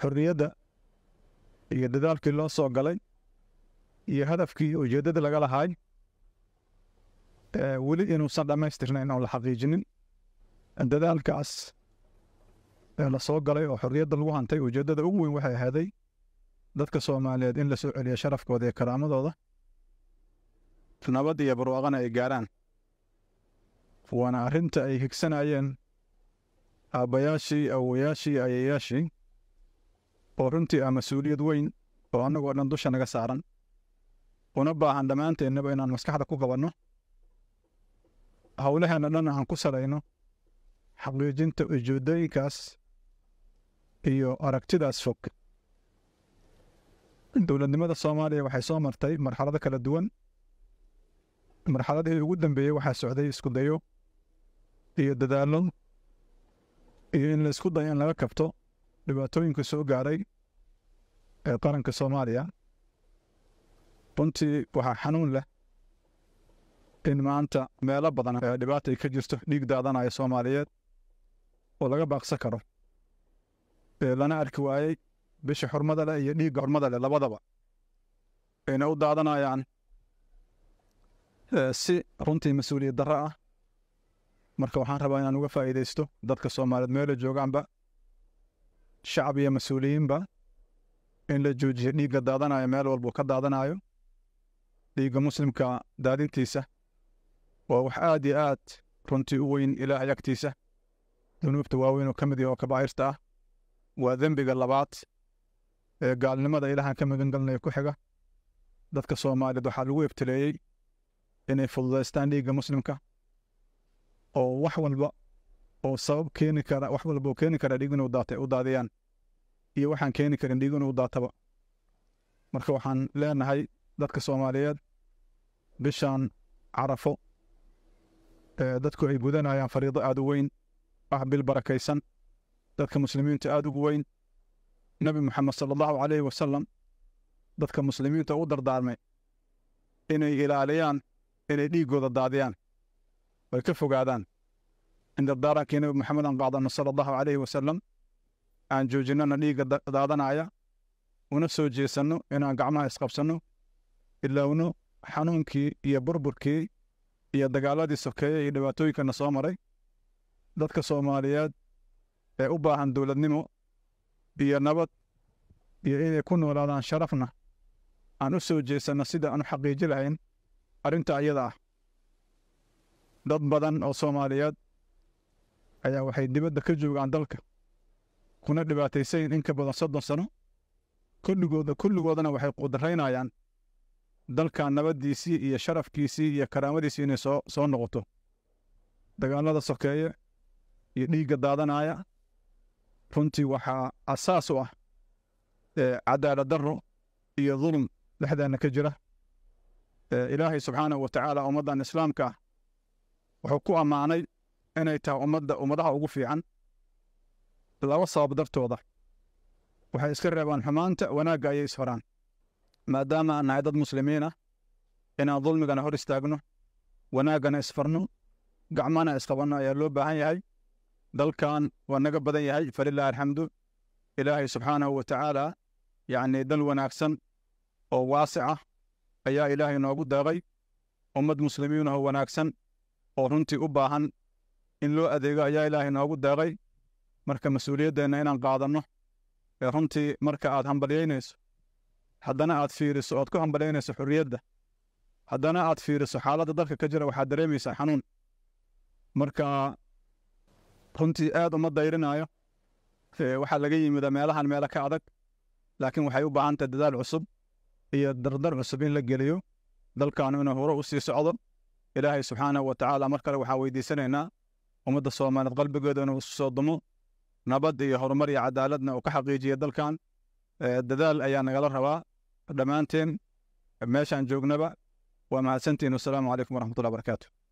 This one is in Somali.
xorriyadda iyo dadaalkii loo soo galay iyo hadafkii iyo laga lahaay weli inuusan dhammaystirnayn oon la xaqiijinin dadaalkaas la soo galay oo xorriyadda lagu hantay ujeeddada ugu weyn waxay ahaaday dadka soomaaliyeed in la soo celiyo sharafkooda iyo karaamadooda nabad iyo barwaaqana ay gaaraan waana arrinta ay higsanayeen aabbayaashii awoyaashii ayayaashii oo runtii ah mas-uuliyad weyn oo annagoo dhan dusha naga saaran una baahan dhammaanteennaba inaan maskaxda ku qabanno howlaheenna dhan aan ku salayno xaqiijinta ujeeddooyinkaas iyo aragtidaas fog dowladnimada soomaaliya waxay soo martay marxalado kala duwan marxaladii ugu dambeeyey waxaa socday isku dayo iyo dadaallo iyo in laysku dayo in laga kabto dhibaatooyinka soo gaaray ee qaranka soomaaliya runtii waxaa xanuun leh in maanta meelo badan dhibaata ay ka jirto dhiig daadanaya soomaaliyeed oo laga baaqsan karo lana arki waayey bisha xurmada leh iyo dhiigga xurmada leh labadaba ayna u daadanayaan si runtii mas-uuliyad darro ah marka waxaan rabaa inaan uga faa'iidaysto dadka soomaaliyeed meelo joogaanba shacab iyo mas-uuliyiinba in la joojiyo dhiigga daadanayo meel walbuu ka daadanayo dhiigga muslimka daadintiisa waa wax aad iyo aad runtii u weyn ilaahay agtiisa dunuubta waaweyn oo ka mid yaha oo kabaa'irta ah waa dembiga labaad ee gaalnimada ilaahan ka magan gelinayo ku xiga dadka soomaaliyeed waxaa lagu ibtileeyey inay fududaystaan dhiigga muslimka oo wax walba oo sabab keeni kara wax walbo keeni kara dhig inuu daatay u daadiyaan iyo waxaan keeni karin dhig u daataba marka waxaan leenahay dadka soomaaliyeed bishaan carafo dadku ay gudanayaan fariido aada u weyn ah bil barakaysan dadka muslimiinta aada ugu weyn nebi moxamed sala allahu caleyhi wasalam dadka muslimiinta u dardaarmay inay ilaaliyaan inay dhiiggooda daadiyaan way ka fogaadaan in dardaarankii nabi nebi aan bacdana sala allahu caleyhi wasalam aan joojinnana dhiigga daadanaya una soo jeesanno inaan gacmaha isqabsanno ilowno xanuunkii iyo burburkii iyo dagaaladii sokeeye iyo dhibaatooyinkana soo maray dadka soomaaliyeed ee u baahan dowladnimo iyo nabad iyo inay ku noolaadaan sharafna aan u soo jeesanno sida aan u xaqiiji lahayn arrinta iyada ah dad badan oo soomaaliyeed ayaa waxay dibadda ka joogaan dalka kuna dhibaataysayn in ka badan soddon sano kulligooda kulligoodana waxay qudaraynayaan dalkan nabaddiisii iyo sharafkiisii iyo karaamadiisii inay soo soo noqoto dagaalada sokeeye iyo dhiigga daadanaya runtii waxaa asaas u ah cadaalad darro iyo dulm dhexdeenna ka jira ilaahay subxaanahu wa tacaala ummaddan islaamka ah wuxuu ku ammaanay inay tahay ummadda ummadaha ugu fiican laba sabab dartooda waxay iska reebaan xumaanta wanaagga ayay is maadaama aan dad muslimiin ah inaan dulmigana hor istaagno wanaaggana isfarno gacmana isqabanno ayaa loo baahan yahay dalkan waa naga badan yahay falilahi alxamdu ilaahay subxaanahu wa tacaala yacnii dal wanaagsan oo waasic ah ayaa ilaahay noogu deeqay ummad muslimiinahoo wanaagsan oo runtii u baahan in loo adeego ayaa ilaahay noogu deeqay marka mas-uuliyaddeenna inaan qaadanno ee runtii marka aad hambalyaynayso haddana aad fiiriso oad ku hambalyaynayso xurriyadda haddana aad fiiriso xaaladda dalka ka jira waxaad dareemaysaa xanuun marka runtii aad uma dayrinaayo waxaa laga yimida meelahan meelo ka adag laakiin waxay u baahan tahay dadaal cusub iyo dardar cusub in la geliyo dalkaanu inuu hore u sii socdo ilaahay subxaanahu wa tacaala mar kale waxaa weydiisanaynaa ummadda soomaaliyeed qalbigooda inuu isu soo dumo nabad iyo horumar iyo cadaaladna uu ka xaqiijiya dalkan dadaal ayaa nagala rabaa dhammaanteen meeshaan joognaba waa mahadsantiin wasalaamu calaykum waraxmatullah barakaatu